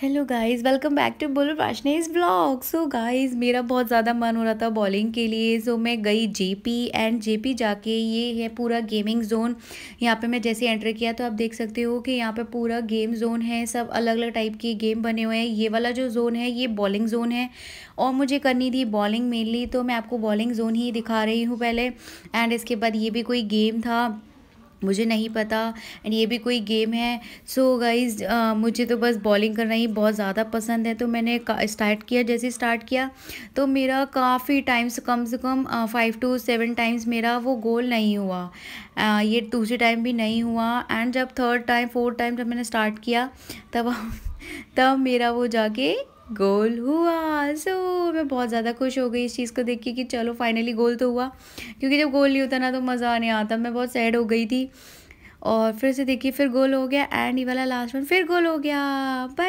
hello guys welcome back to बोलो वाशनेज blog so guys मेरा बहुत ज़्यादा मन हो रहा था बॉलिंग के लिए सो so, मैं गई जेपी एंड जेपी जाके ये है पूरा गेमिंग जोन यहाँ पे मैं जैसे एंटर किया तो आप देख सकते हो कि यहाँ पे पूरा गेम जोन है सब अलग अलग टाइप के गेम बने हुए हैं ये वाला जो जोन है ये बॉलिंग जोन है और मुझे करनी थी बॉलिंग मेनली तो मैं आपको बॉलिंग जोन ही दिखा रही हूँ पहले एंड इसके बाद ये भी कोई गेम था मुझे नहीं पता एंड ये भी कोई गेम है सो so गाइज मुझे तो बस बॉलिंग करना ही बहुत ज़्यादा पसंद है तो मैंने स्टार्ट किया जैसे स्टार्ट किया तो मेरा काफ़ी टाइम्स कम से कम फाइव टू सेवन टाइम्स मेरा वो गोल नहीं हुआ आ, ये दूसरे टाइम भी नहीं हुआ एंड जब थर्ड टाइम फोर्थ टाइम जब मैंने स्टार्ट किया तब तब मेरा वो जाके गोल हुआ सो मैं बहुत ज़्यादा खुश हो गई इस चीज़ को देख के कि चलो फाइनली गोल तो हुआ क्योंकि जब गोल नहीं होता ना तो मज़ा नहीं आता मैं बहुत सैड हो गई थी और फिर से देखिए फिर गोल हो गया एंड ये वाला लास्ट वन फिर गोल हो गया बाय